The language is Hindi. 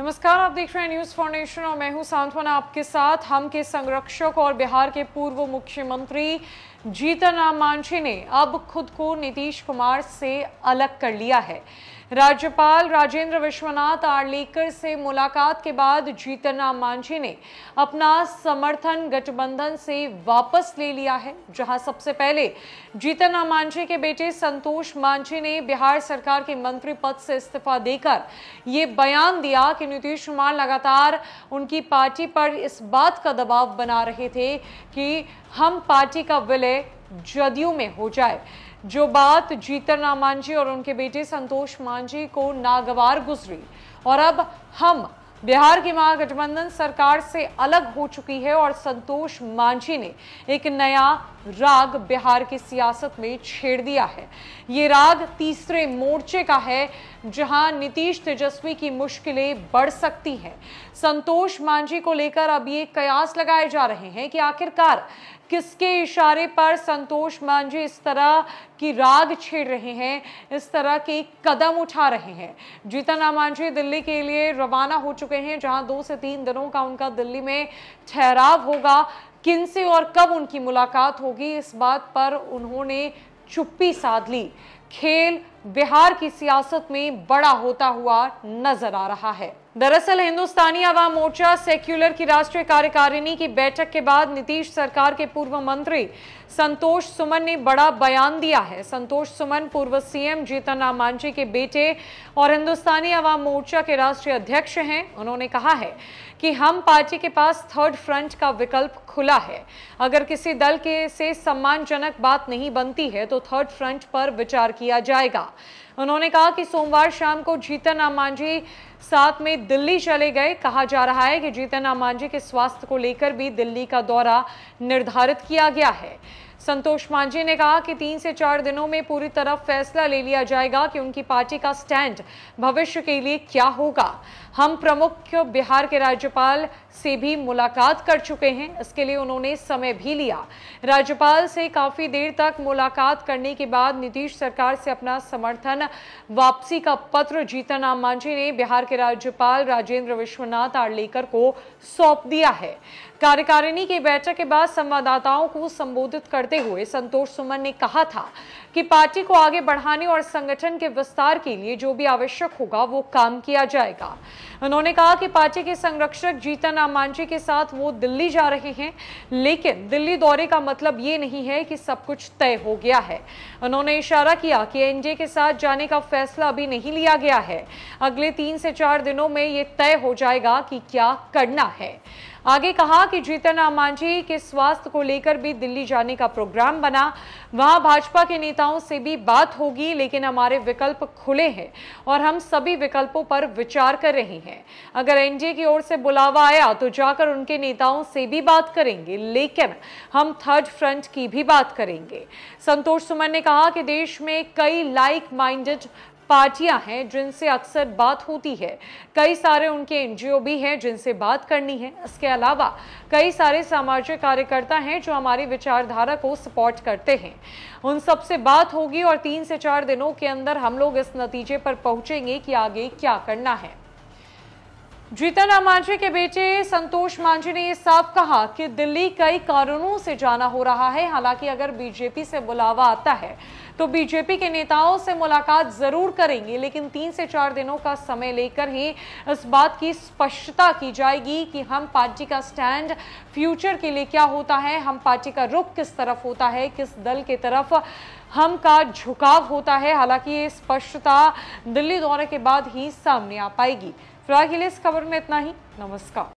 नमस्कार आप देख रहे हैं न्यूज़ फाउंडेशन और मैं हूं सांत्वना आपके साथ हम के संरक्षक और बिहार के पूर्व मुख्यमंत्री जीतन राम मांझी ने अब खुद को नीतीश कुमार से अलग कर लिया है राज्यपाल राजेंद्र विश्वनाथ आर्लेकर से मुलाकात के बाद जीतन राम मांझी ने अपना समर्थन गठबंधन से वापस ले लिया है जहां सबसे पहले जीतन राम मांझी के बेटे संतोष मांझी ने बिहार सरकार के मंत्री पद से इस्तीफा देकर ये बयान दिया कि नीतीश कुमार लगातार उनकी पार्टी पर इस बात का दबाव बना रहे थे कि हम पार्टी का विलय जदयू में हो जाए जो बात जीतन राम मांझी और उनके बेटे संतोष मांझी को नागवार गुजरी और अब हम बिहार की महागठबंधन सरकार से अलग हो चुकी है और संतोष मांझी ने एक नया राग बिहार की सियासत में छेड़ दिया है ये राग तीसरे मोर्चे का है जहां नीतीश तेजस्वी की मुश्किलें बढ़ सकती हैं संतोष मांझी को लेकर अब ये कयास लगाए जा रहे हैं कि आखिरकार किसके इशारे पर संतोष मांझी इस तरह की राग छेड़ रहे हैं इस तरह के कदम उठा रहे हैं जीतन मांझी दिल्ली के लिए रवाना हो चुके हैं जहां दो से तीन दिनों का उनका दिल्ली में ठहराव होगा किन से और कब उनकी मुलाकात होगी इस बात पर उन्होंने चुप्पी साध ली खेल बिहार की सियासत में बड़ा होता हुआ नजर आ रहा है दरअसल हिंदुस्तानी आवाम मोर्चा सेक्युलर की राष्ट्रीय कार्यकारिणी की बैठक के बाद नीतीश सरकार के पूर्व मंत्री संतोष सुमन ने बड़ा बयान दिया है संतोष सुमन पूर्व सीएम जीतन राम मांझी के बेटे और हिंदुस्तानी आवाम मोर्चा के राष्ट्रीय अध्यक्ष हैं उन्होंने कहा है कि हम पार्टी के पास थर्ड फ्रंट का विकल्प खुला है अगर किसी दल के से सम्मानजनक बात नहीं बनती है तो थर्ड फ्रंट पर विचार किया जाएगा उन्होंने कहा कि सोमवार शाम को जीतन राम मांझी साथ में दिल्ली चले गए कहा जा रहा है कि जीतन राम मांझी के स्वास्थ्य को लेकर भी दिल्ली का दौरा निर्धारित किया गया है संतोष मांझी ने कहा कि तीन से चार दिनों में पूरी तरह फैसला ले लिया जाएगा कि उनकी पार्टी का स्टैंड भविष्य के लिए क्या होगा हम प्रमुख बिहार के राज्यपाल से भी मुलाकात कर चुके हैं इसके लिए उन्होंने समय भी लिया राज्यपाल से काफ़ी देर तक मुलाकात करने के बाद नीतीश सरकार से अपना समर्थन वापसी का पत्र जीतनराम मांझी ने बिहार के राज्यपाल राजेंद्र विश्वनाथ आर्लेकर को सौंप दिया है कार्यकारिणी की बैठक के बाद संवाददाताओं को संबोधित कर करते हुए संतोष सुमन ने कहा था कि पार्टी को आगे बढ़ाने और संगठन के विस्तार के लिए जो भी आवश्यक होगा वो काम किया जाएगा उन्होंने कहा कि पार्टी के संरक्षक जीतन आमांची के साथ वो दिल्ली जा रहे हैं लेकिन दिल्ली दौरे का मतलब ये नहीं है कि सब कुछ तय हो गया है उन्होंने इशारा किया कि एनडीए के साथ जाने का फैसला अभी नहीं लिया गया है अगले तीन से चार दिनों में ये तय हो जाएगा कि क्या करना है आगे कहा कि जीतन राम मांझी के स्वास्थ्य को लेकर भी दिल्ली जाने का प्रोग्राम बना वहां भाजपा के नेताओं से भी बात होगी लेकिन हमारे विकल्प खुले हैं और हम सभी विकल्पों पर विचार कर रहे हैं अगर एनडीए की ओर से बुलावा आया तो जाकर उनके नेताओं से भी बात करेंगे लेकिन हम थर्ड फ्रंट की भी बात करेंगे संतोष सुमन ने कहा कि देश में कई लाइक माइंडेड पार्टियां हैं जिनसे अक्सर बात होती है कई सारे उनके एनजीओ भी हैं जिनसे बात करनी है इसके अलावा कई सारे सामाजिक कार्यकर्ता हैं जो हमारी विचारधारा को सपोर्ट करते हैं उन सबसे बात होगी और तीन से चार दिनों के अंदर हम लोग इस नतीजे पर पहुंचेंगे कि आगे क्या करना है जीतन मांझी के बेटे संतोष मांझी ने यह साफ कहा कि दिल्ली कई कारणों से जाना हो रहा है हालांकि अगर बीजेपी से बुलावा आता है तो बीजेपी के नेताओं से मुलाकात जरूर करेंगे लेकिन तीन से चार दिनों का समय लेकर ही इस बात की स्पष्टता की जाएगी कि हम पार्टी का स्टैंड फ्यूचर के लिए क्या होता है हम पार्टी का रुख किस तरफ होता है किस दल के तरफ हम का झुकाव होता है हालांकि ये स्पष्टता दिल्ली दौरे के बाद ही सामने आ पाएगी फिलहाल के लिए इस खबर में इतना ही नमस्कार